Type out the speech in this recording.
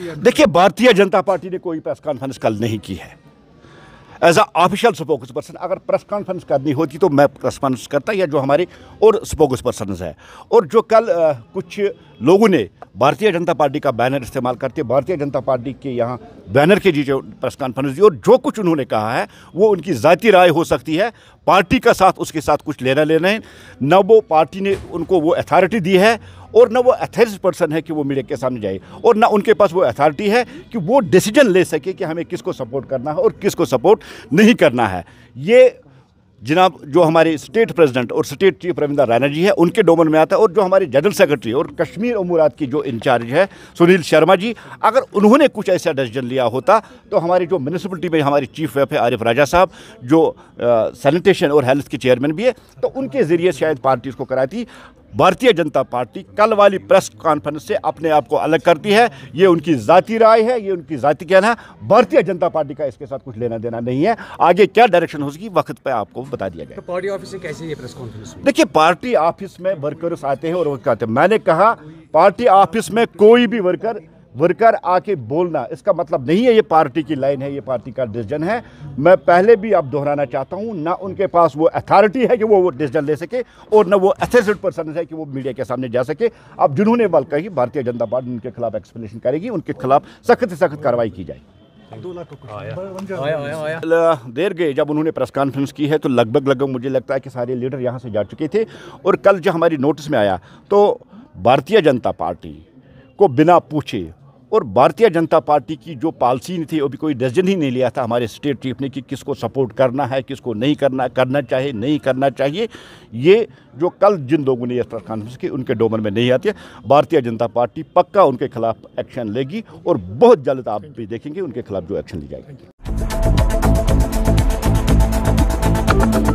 देखिए भारतीय जनता पार्टी ने कोई प्रेस कॉन्फ्रेंस कल नहीं की है as a official spokesperson अगर प्रेस कॉन्फ्रेंस करनी होती तो मैं प्रेस कॉन्फ्रेंस करता या जो हमारे और स्पोक्स पर्सन है और जो कल आ, कुछ लोगों ने भारतीय जनता पार्टी का बैनर इस्तेमाल करते भारतीय जनता पार्टी के यहाँ बैनर के जीजे प्रेस कॉन्फ्रेंस दी और जो कुछ उन्होंने कहा है वो उनकी ज़ाती राय हो सकती है पार्टी का साथ उसके साथ कुछ लेना लेना है न वो पार्टी ने उनको वो अथॉरिटी दी है और न वो अथॉरिटी पर्सन है कि वो मीडिया के सामने जाए और ना उनके पास वो अथॉरिटी है कि वो डिसीजन ले सके कि हमें किसको सपोर्ट करना है और किसको सपोर्ट नहीं करना है ये जनाब जो हमारे स्टेट प्रेसिडेंट और स्टेट चीफ रविंद्र रैना जी है उनके डोमन में आता है और जो हमारे जनरल सेक्रेटरी और कश्मीर अमूरात की जो इंचार्ज है सुनील शर्मा जी अगर उन्होंने कुछ ऐसा डिसीजन लिया होता तो हमारी जो म्यूनसिपलिटी में हमारे चीफ वेफ है आरिफ राजा साहब जो सैनिटेशन और हेल्थ के चेयरमैन भी है तो उनके ज़रिए शायद पार्टीज़ को कराती भारतीय जनता पार्टी कल वाली प्रेस कॉन्फ्रेंस से अपने आप को अलग करती है ये उनकी जाति राय है ये उनकी जाति कहना है भारतीय जनता पार्टी का इसके साथ कुछ लेना देना नहीं है आगे क्या डायरेक्शन होगी वक्त पर आपको बता दिया गया तो पार्टी ऑफिस से कैसे ये प्रेस कॉन्फ्रेंस देखिए पार्टी ऑफिस में वर्कर्स आते हैं और वो कहते हैं मैंने कहा पार्टी ऑफिस में कोई भी वर्कर वर्कर आके बोलना इसका मतलब नहीं है ये पार्टी की लाइन है ये पार्टी का डिसीजन है मैं पहले भी अब दोहराना चाहता हूँ ना उनके पास वो अथॉरिटी है कि वो वो डिसीजन ले सके और ना वो अथेसिड पर्सन है कि वो मीडिया के सामने जा सके अब जिन्होंने बल कही भारतीय जनता पार्टी उनके खिलाफ एक्सप्लेनेशन करेगी उनके खिलाफ सख्त से सख्त कार्रवाई की जाएगी देर गए जब उन्होंने प्रेस कॉन्फ्रेंस की है तो लगभग लगभग मुझे लगता है कि सारे लीडर यहाँ से जा चुके थे और कल जो हमारी नोटिस में आया तो भारतीय जनता पार्टी को बिना पूछे और भारतीय जनता पार्टी की जो पॉलिसी थी अभी कोई डिसीजन ही नहीं लिया था हमारे स्टेट चीफ ने कि किसको सपोर्ट करना है किसको नहीं करना करना चाहिए नहीं करना चाहिए ये जो कल जिन लोगों ने यह प्रेस कॉन्फ्रेंस की उनके डोमन में नहीं आती भारतीय जनता पार्टी पक्का उनके खिलाफ एक्शन लेगी और बहुत जल्द आप भी देखेंगे उनके खिलाफ जो एक्शन ली जाएगी